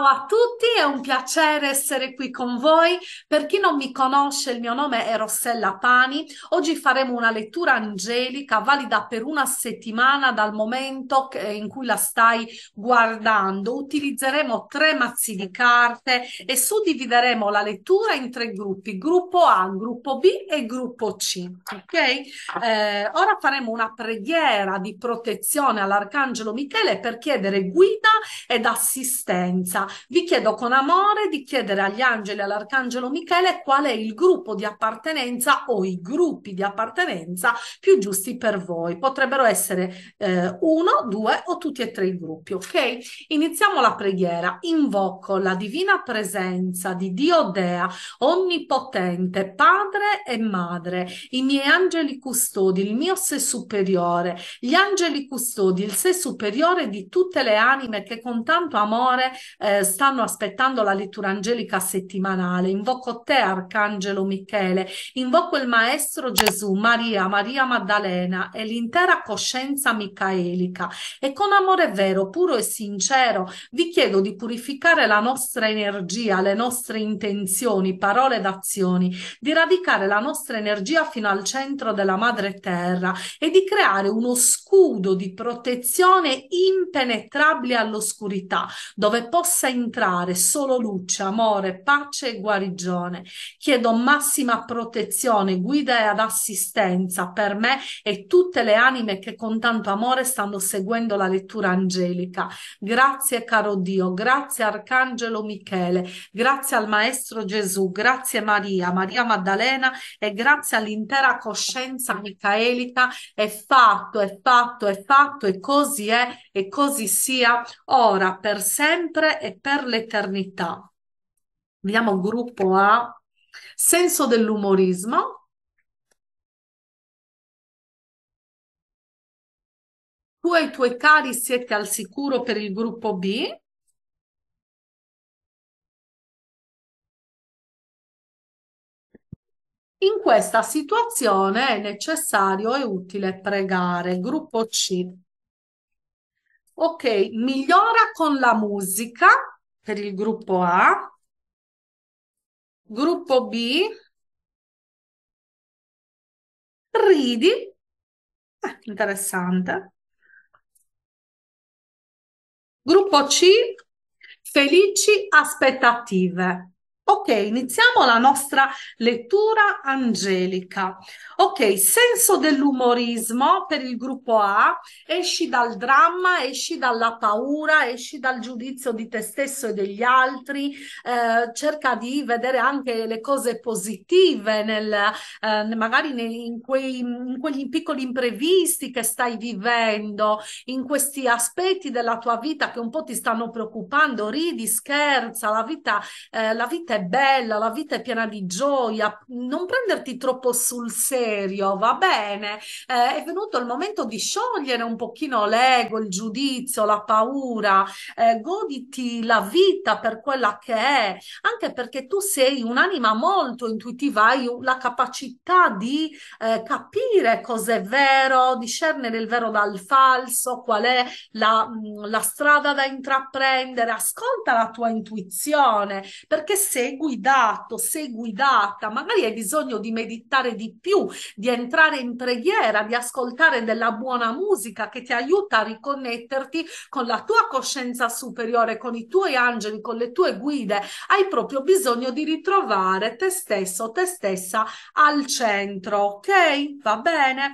Ciao a tutti, è un piacere essere qui con voi. Per chi non mi conosce, il mio nome è Rossella Pani. Oggi faremo una lettura angelica valida per una settimana dal momento in cui la stai guardando. Utilizzeremo tre mazzi di carte e suddivideremo la lettura in tre gruppi, gruppo A, gruppo B e gruppo C. Ok? Eh, ora faremo una preghiera di protezione all'Arcangelo Michele per chiedere guida ed assistenza vi chiedo con amore di chiedere agli angeli e all'arcangelo Michele qual è il gruppo di appartenenza o i gruppi di appartenenza più giusti per voi. Potrebbero essere eh, uno, due o tutti e tre i gruppi, ok? Iniziamo la preghiera. Invoco la divina presenza di Dio Dea, onnipotente, padre e madre, i miei angeli custodi, il mio sé superiore, gli angeli custodi, il sé superiore di tutte le anime che con tanto amore eh, eh, stanno aspettando la lettura angelica settimanale. Invoco te, Arcangelo Michele, invoco il Maestro Gesù, Maria, Maria Maddalena e l'intera coscienza micaelica e con amore vero, puro e sincero vi chiedo di purificare la nostra energia, le nostre intenzioni, parole ed azioni, di radicare la nostra energia fino al centro della madre terra e di creare uno scudo di protezione impenetrabile all'oscurità dove possa Lascia entrare solo luce, amore, pace e guarigione. Chiedo massima protezione, guida e ad assistenza per me e tutte le anime che con tanto amore stanno seguendo la lettura angelica. Grazie caro Dio, grazie Arcangelo Michele, grazie al Maestro Gesù, grazie Maria, Maria Maddalena e grazie all'intera coscienza micaelica. È fatto, è fatto, è fatto e così è e così sia ora per sempre e per l'eternità. Vediamo gruppo A, senso dell'umorismo, tu e i tuoi cari siete al sicuro per il gruppo B. In questa situazione è necessario e utile pregare. Gruppo C. Ok, migliora con la musica per il gruppo A, gruppo B, ridi, eh, interessante. Gruppo C, felici aspettative. Ok, iniziamo la nostra lettura angelica. Ok, senso dell'umorismo per il gruppo A, esci dal dramma, esci dalla paura, esci dal giudizio di te stesso e degli altri, eh, cerca di vedere anche le cose positive, nel, eh, magari nei, in, quei, in quegli piccoli imprevisti che stai vivendo, in questi aspetti della tua vita che un po' ti stanno preoccupando, ridi, scherza, la vita, eh, la vita è è bella, la vita è piena di gioia, non prenderti troppo sul serio, va bene. Eh, è venuto il momento di sciogliere un pochino l'ego, il giudizio, la paura, eh, goditi la vita per quella che è, anche perché tu sei un'anima molto intuitiva, hai la capacità di eh, capire è vero, discernere il vero dal falso, qual è la, mm, la strada da intraprendere, ascolta la tua intuizione, perché sei sei guidato, sei guidata, magari hai bisogno di meditare di più, di entrare in preghiera, di ascoltare della buona musica che ti aiuta a riconnetterti con la tua coscienza superiore, con i tuoi angeli, con le tue guide, hai proprio bisogno di ritrovare te stesso, te stessa al centro, ok? Va bene?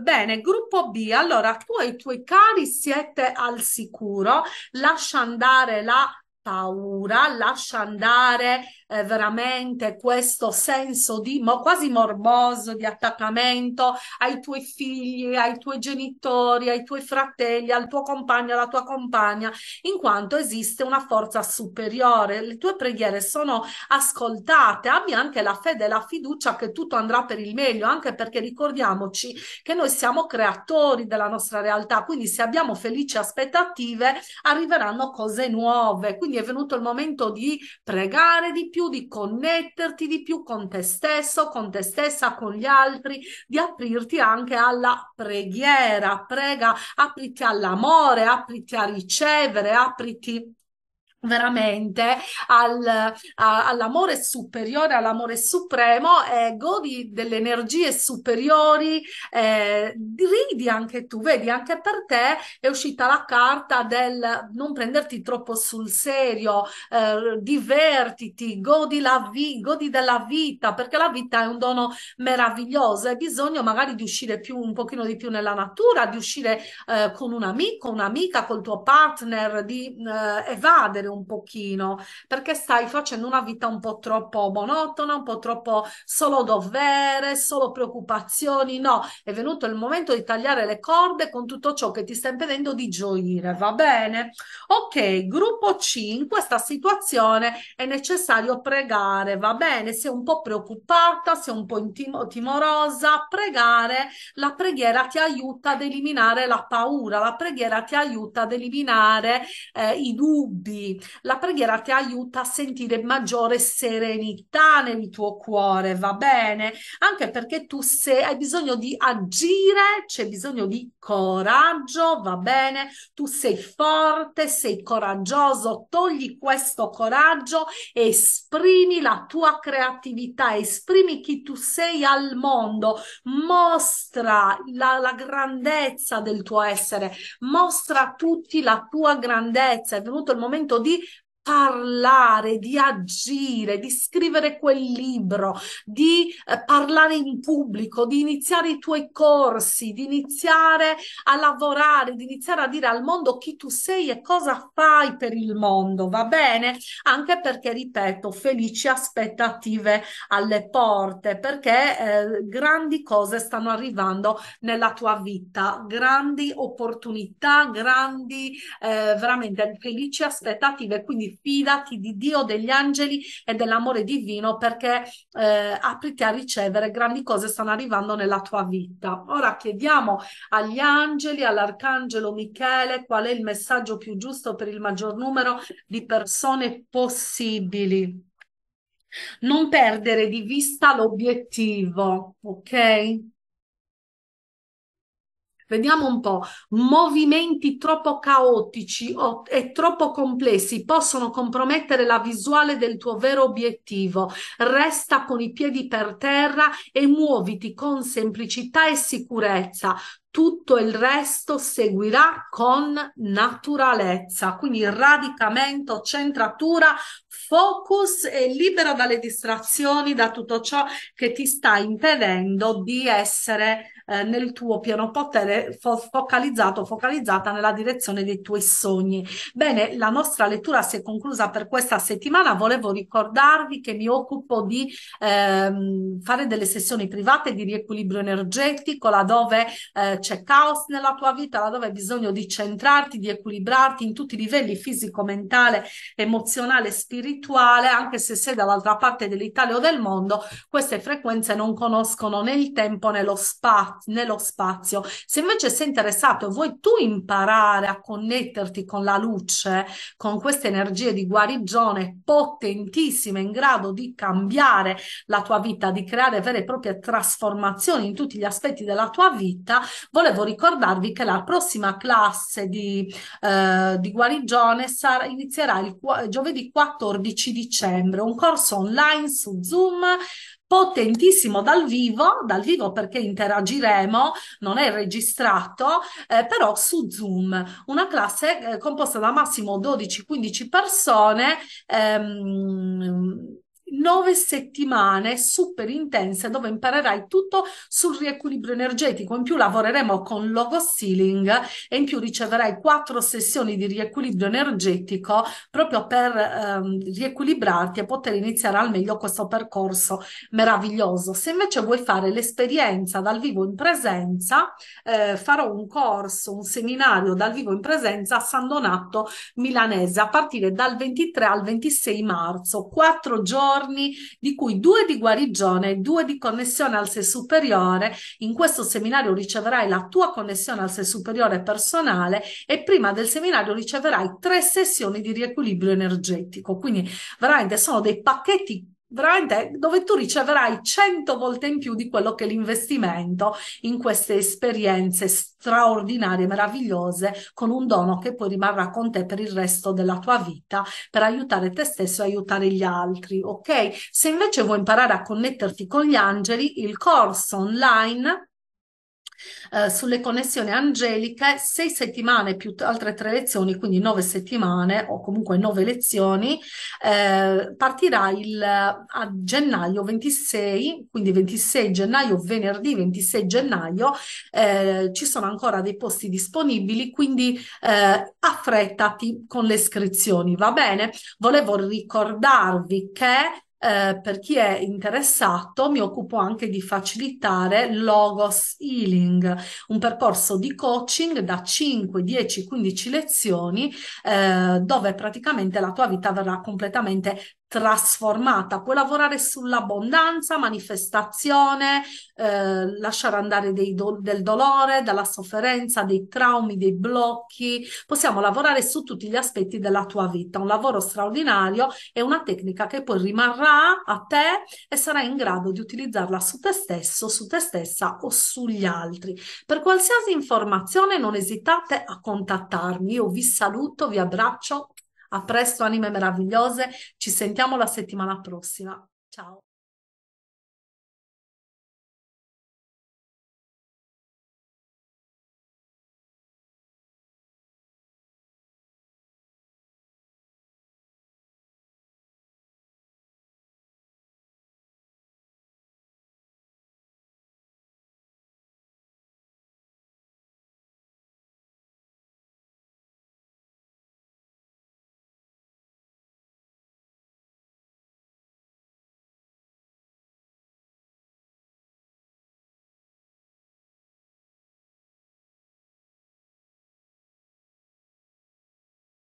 Bene, gruppo B, allora tu e i tuoi cari siete al sicuro, lascia andare la paura, lascia andare eh, veramente questo senso di mo- quasi morboso di attaccamento ai tuoi figli, ai tuoi genitori, ai tuoi fratelli, al tuo compagno, alla tua compagna, in quanto esiste una forza superiore. Le tue preghiere sono ascoltate, abbi anche la fede e la fiducia che tutto andrà per il meglio, anche perché ricordiamoci che noi siamo creatori della nostra realtà, quindi se abbiamo felici aspettative arriveranno cose nuove. Quindi quindi è venuto il momento di pregare di più, di connetterti di più con te stesso, con te stessa, con gli altri, di aprirti anche alla preghiera, prega, apriti all'amore, apriti a ricevere, apriti veramente al, a, all'amore superiore, all'amore supremo, eh, godi delle energie superiori, eh, ridi anche tu, vedi, anche per te è uscita la carta del non prenderti troppo sul serio, eh, divertiti, godi, la vi- godi della vita, perché la vita è un dono meraviglioso, hai bisogno magari di uscire più, un pochino di più nella natura, di uscire eh, con un amico, un'amica, col tuo partner, di eh, evadere crescere un pochino, perché stai facendo una vita un po' troppo monotona, un po' troppo solo dovere, solo preoccupazioni. No, è venuto il momento di tagliare le corde con tutto ciò che ti sta impedendo di gioire, va bene? Ok, gruppo C, in questa situazione è necessario pregare, va bene? Sei un po' preoccupata, sei un po' intim- timorosa, pregare, la preghiera ti aiuta ad eliminare la paura, la preghiera ti aiuta ad eliminare eh, i dubbi, la preghiera ti aiuta a sentire maggiore serenità nel tuo cuore, va bene? Anche perché tu se hai bisogno di agire, c'è bisogno di coraggio, va bene? Tu sei forte, sei coraggioso, togli questo coraggio, esprimi la tua creatività, esprimi chi tu sei al mondo, mostra la, la grandezza del tuo essere, mostra a tutti la tua grandezza. È venuto il momento di Modi parlare, di agire, di scrivere quel libro, di eh, parlare in pubblico, di iniziare i tuoi corsi, di iniziare a lavorare, di iniziare a dire al mondo chi tu sei e cosa fai per il mondo, va bene? Anche perché, ripeto, felici aspettative alle porte, perché eh, grandi cose stanno arrivando nella tua vita, grandi opportunità, grandi eh, veramente felici aspettative, quindi fidati di Dio, degli angeli e dell'amore divino perché eh, apriti a ricevere grandi cose stanno arrivando nella tua vita. Ora chiediamo agli angeli, all'arcangelo Michele qual è il messaggio più giusto per il maggior numero di persone possibili. Non perdere di vista l'obiettivo, ok? Vediamo un po', movimenti troppo caotici o, e troppo complessi possono compromettere la visuale del tuo vero obiettivo. Resta con i piedi per terra e muoviti con semplicità e sicurezza tutto il resto seguirà con naturalezza, quindi radicamento, centratura, focus e libero dalle distrazioni, da tutto ciò che ti sta impedendo di essere eh, nel tuo pieno potere fo- focalizzato, focalizzata nella direzione dei tuoi sogni. Bene, la nostra lettura si è conclusa per questa settimana. Volevo ricordarvi che mi occupo di ehm, fare delle sessioni private di riequilibrio energetico, laddove eh, c'è caos nella tua vita, laddove hai bisogno di centrarti, di equilibrarti in tutti i livelli fisico, mentale, emozionale, spirituale, anche se sei dall'altra parte dell'Italia o del mondo, queste frequenze non conoscono né il tempo né lo, spa- né lo spazio. Se invece sei interessato e vuoi tu imparare a connetterti con la luce, con queste energie di guarigione potentissime in grado di cambiare la tua vita, di creare vere e proprie trasformazioni in tutti gli aspetti della tua vita, Volevo ricordarvi che la prossima classe di, eh, di guarigione sarà, inizierà il giovedì 14 dicembre, un corso online su Zoom potentissimo dal vivo, dal vivo perché interagiremo, non è registrato, eh, però su Zoom, una classe eh, composta da massimo 12-15 persone. Ehm, nove settimane super intense dove imparerai tutto sul riequilibrio energetico. In più lavoreremo con logo Sealing e in più riceverai quattro sessioni di riequilibrio energetico proprio per ehm, riequilibrarti e poter iniziare al meglio questo percorso meraviglioso. Se invece vuoi fare l'esperienza dal vivo in presenza, eh, farò un corso, un seminario dal vivo in presenza a San Donato Milanese a partire dal 23 al 26 marzo, quattro giorni giorni, di cui due di guarigione e due di connessione al sé superiore. In questo seminario riceverai la tua connessione al sé superiore personale e prima del seminario riceverai tre sessioni di riequilibrio energetico. Quindi veramente sono dei pacchetti veramente dove tu riceverai 100 volte in più di quello che è l'investimento in queste esperienze straordinarie, meravigliose, con un dono che poi rimarrà con te per il resto della tua vita, per aiutare te stesso e aiutare gli altri, ok? Se invece vuoi imparare a connetterti con gli angeli, il corso online eh, sulle connessioni angeliche, sei settimane più altre tre lezioni, quindi nove settimane o comunque nove lezioni, eh, partirà il, a gennaio 26, quindi 26 gennaio, venerdì 26 gennaio, eh, ci sono ancora dei posti disponibili, quindi eh, affrettati con le iscrizioni, va bene? Volevo ricordarvi che eh, per chi è interessato mi occupo anche di facilitare Logos Healing, un percorso di coaching da 5, 10, 15 lezioni eh, dove praticamente la tua vita verrà completamente trasformata, puoi lavorare sull'abbondanza, manifestazione, eh, lasciare andare do- del dolore, della sofferenza, dei traumi, dei blocchi, possiamo lavorare su tutti gli aspetti della tua vita, un lavoro straordinario e una tecnica che poi rimarrà a te e sarai in grado di utilizzarla su te stesso, su te stessa o sugli altri. Per qualsiasi informazione non esitate a contattarmi, io vi saluto, vi abbraccio a presto, anime meravigliose. Ci sentiamo la settimana prossima. Ciao.